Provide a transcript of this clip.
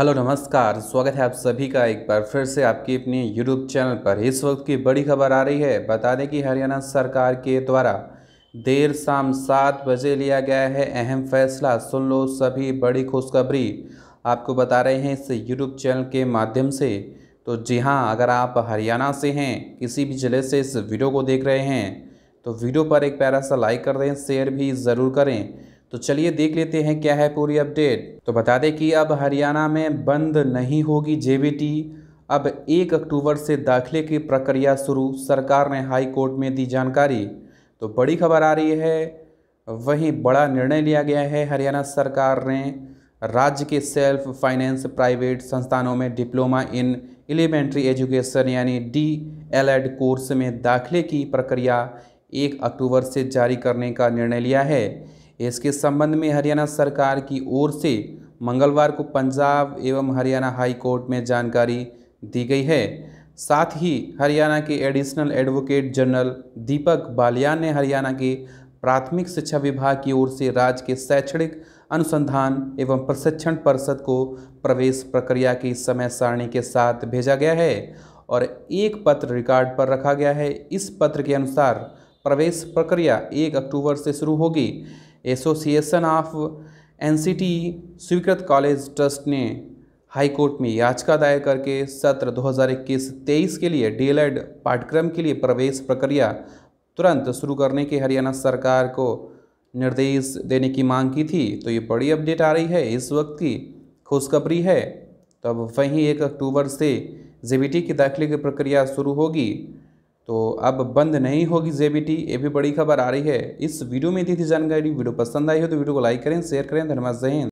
hello नमस्कार स्वागत है आप सभी का एक बार फिर से आपके अपने यूट्यूब चैनल पर इस वक्त की बड़ी खबर आ रही है बता दें कि हरियाणा सरकार के द्वारा देर शाम सात बजे लिया गया है अहम फैसला सुन लो सभी बड़ी खुशखबरी आपको बता रहे हैं इस यूट्यूब चैनल के माध्यम से तो जी हाँ अगर आप हरियाणा से हैं किसी भी ज़िले से इस वीडियो को देख रहे हैं तो वीडियो पर एक प्यारा सा लाइक कर दें शेयर भी ज़रूर करें तो चलिए देख लेते हैं क्या है पूरी अपडेट तो बता दें कि अब हरियाणा में बंद नहीं होगी जे अब एक अक्टूबर से दाखिले की प्रक्रिया शुरू सरकार ने हाई कोर्ट में दी जानकारी तो बड़ी खबर आ रही है वहीं बड़ा निर्णय लिया गया है हरियाणा सरकार ने राज्य के सेल्फ फाइनेंस प्राइवेट संस्थानों में डिप्लोमा इन एलिमेंट्री एजुकेशन यानी डी एल एड कोर्स में दाखिले की प्रक्रिया एक अक्टूबर से जारी करने का निर्णय लिया है इसके संबंध में हरियाणा सरकार की ओर से मंगलवार को पंजाब एवं हरियाणा हाई कोर्ट में जानकारी दी गई है साथ ही हरियाणा के additional advocate general Deepak Baliyan ने हरियाणा के प्राथमिक शिक्षा विभाग की ओर से राज्य के शैक्षणिक अनुसंधान एवं प्रशिक्षण परिषद को प्रवेश प्रक्रिया की समय सारणी के साथ भेजा गया है और एक पत्र रिकॉर्ड पर रखा गया है इस पत्र के अनुसार प्रवेश प्रक्रिया एक अक्टूबर से शुरू होगी एसोसिएशन ऑफ एनसीटी स्वीकृत कॉलेज ट्रस्ट ने हाईकोर्ट में याचिका दायर करके सत्र 2021-23 के लिए डीएलएड पाठ्यक्रम के लिए प्रवेश प्रक्रिया तुरंत शुरू करने के हरियाणा सरकार को निर्देश देने की मांग की थी तो ये बड़ी अपडेट आ रही है इस वक्त की खुशखबरी है तो अब वहीं एक अक्टूबर से जे की दाखिले की प्रक्रिया शुरू होगी तो अब बंद नहीं होगी टी ये भी बड़ी खबर आ रही है इस वीडियो में दी थी जानकारी वीडियो पसंद आई हो तो वीडियो को लाइक करें शेयर करें धन्यवाद जय हिंद